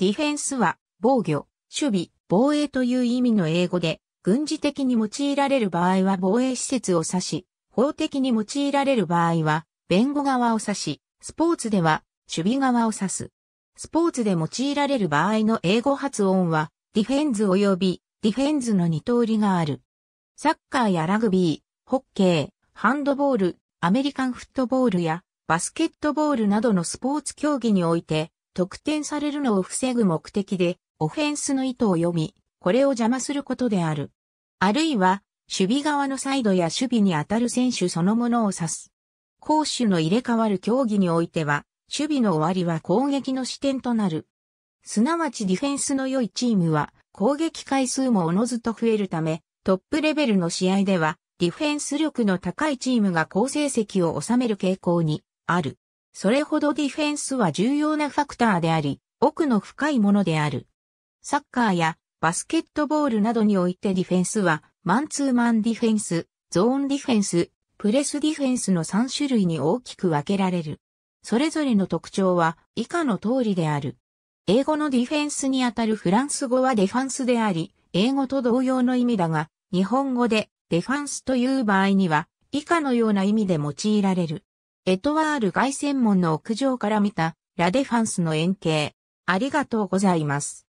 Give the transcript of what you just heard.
ディフェンスは防御、守備、防衛という意味の英語で、軍事的に用いられる場合は防衛施設を指し、法的に用いられる場合は、弁護側を指し、スポーツでは、守備側を指す。スポーツで用いられる場合の英語発音は、ディフェンズ及びディフェンズの二通りがある。サッカーやラグビー、ホッケー、ハンドボール、アメリカンフットボールやバスケットボールなどのスポーツ競技において、得点されるのを防ぐ目的で、オフェンスの意図を読み、これを邪魔することである。あるいは、守備側のサイドや守備に当たる選手そのものを指す。攻守の入れ替わる競技においては、守備の終わりは攻撃の視点となる。すなわちディフェンスの良いチームは、攻撃回数もおのずと増えるため、トップレベルの試合では、ディフェンス力の高いチームが好成績を収める傾向にある。それほどディフェンスは重要なファクターであり、奥の深いものである。サッカーやバスケットボールなどにおいてディフェンスは、マンツーマンディフェンス、ゾーンディフェンス、プレスディフェンスの3種類に大きく分けられる。それぞれの特徴は以下の通りである。英語のディフェンスにあたるフランス語はデファンスであり、英語と同様の意味だが、日本語でデファンスという場合には以下のような意味で用いられる。エトワール凱旋門の屋上から見たラデファンスの円形。ありがとうございます。